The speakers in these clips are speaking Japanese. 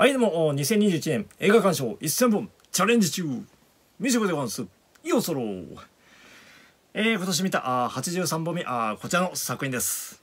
はいどうも2021年映画鑑賞1000本チャレンジ中ミシコでございますよそろえー、今年見たあ83本目あこちらの作品です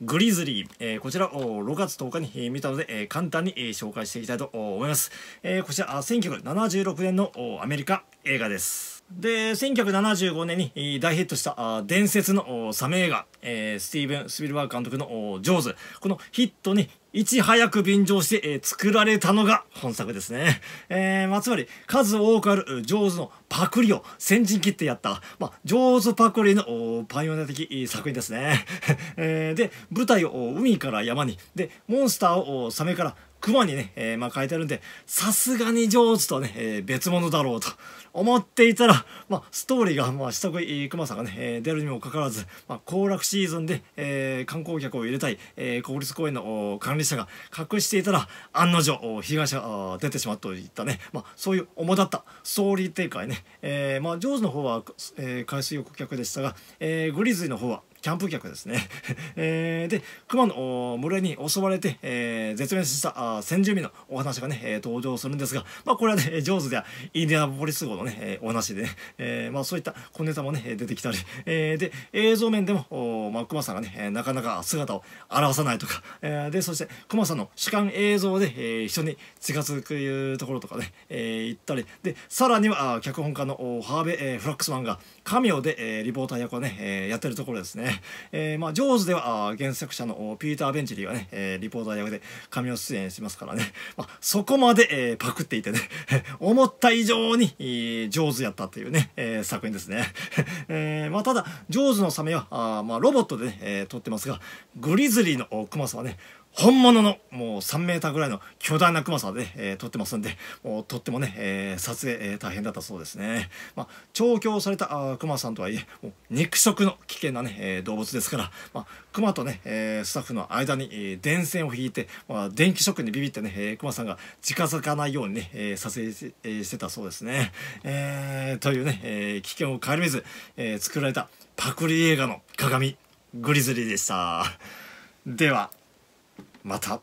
グリズリー、えー、こちらを6月10日に、えー、見たので、えー、簡単に、えー、紹介していきたいと思います、えー、こちら1976年のアメリカ映画ですで1975年に大ヒットした伝説のサメ映画えー、スティーブン・スピルバーグ監督の「ジョーズ」このヒットにいち早く便乗して、えー、作られたのが本作ですね、えーまあ、つまり数多くあるジョーズのパクリを先陣切ってやった、まあ、ジョーズパクリのパイオニア的作品ですね、えー、で舞台を海から山にでモンスターをサメから熊にね、えー、まあ、書いてあるんで、さすがにジョーズとね、えー、別物だろうと思っていたら、まあ、ストーリーが、まあ、下食い熊さんがね、えー、出るにもかかわらず、まあ、行楽シーズンで、えー、観光客を入れたい、えー、国立公園の管理者が隠していたら案の定被害者が出てしまたといったね、まあ、そういう主だった総理展開ね、えーまあ、ジョーズの方は、えー、海水浴客でしたが、えー、グリズリーの方はキャンプ客ですね えー、で熊の群れに襲われて、えー、絶滅した先住民のお話がね、えー、登場するんですが、まあ、これはねジョーズではインディアナポリス号のね、えー、お話でね、えーまあ、そういった小ネタもね出てきたり、えー、で映像面でもお、まあ、熊さんがねなかなか姿を現さないとか、えー、でそして熊さんの主観映像で、えー、一緒に近づくところとかね、えー、行ったりでさらには脚本家のハーベイ・フラックスマンが神尾で、えー、リポーター役をね、えー、やってるところですね。えー、まあ、ジョーズでは原作者のピーター・ベンチリーがね、えー、リポーター役で神を出演しますからね、まあ、そこまで、えー、パクっていてね、思った以上に、え上手やったというね、え作品ですね。えまあ、ただ、ジョーズのサメは、あまあ、ロボットでね、え撮ってますが、グリズリーのクマさんはね、本物のもう3メーターぐらいの巨大なクマさんで、えー、撮ってますんで、もうとってもね、えー、撮影、えー、大変だったそうですね。まあ、調教されたあクマさんとはいえ、もう肉食の危険なね、え動物ですから、まあ、クマとね、えスタッフの間に、え電線を引いて、まあ、電気ショックにビビってね、えー、クマさんが近づかないようにね、え撮影し,、えしてたそうですね。えというね、え危険を顧みず、え作られたパクリ映画の鏡、グリズリーでした。では。また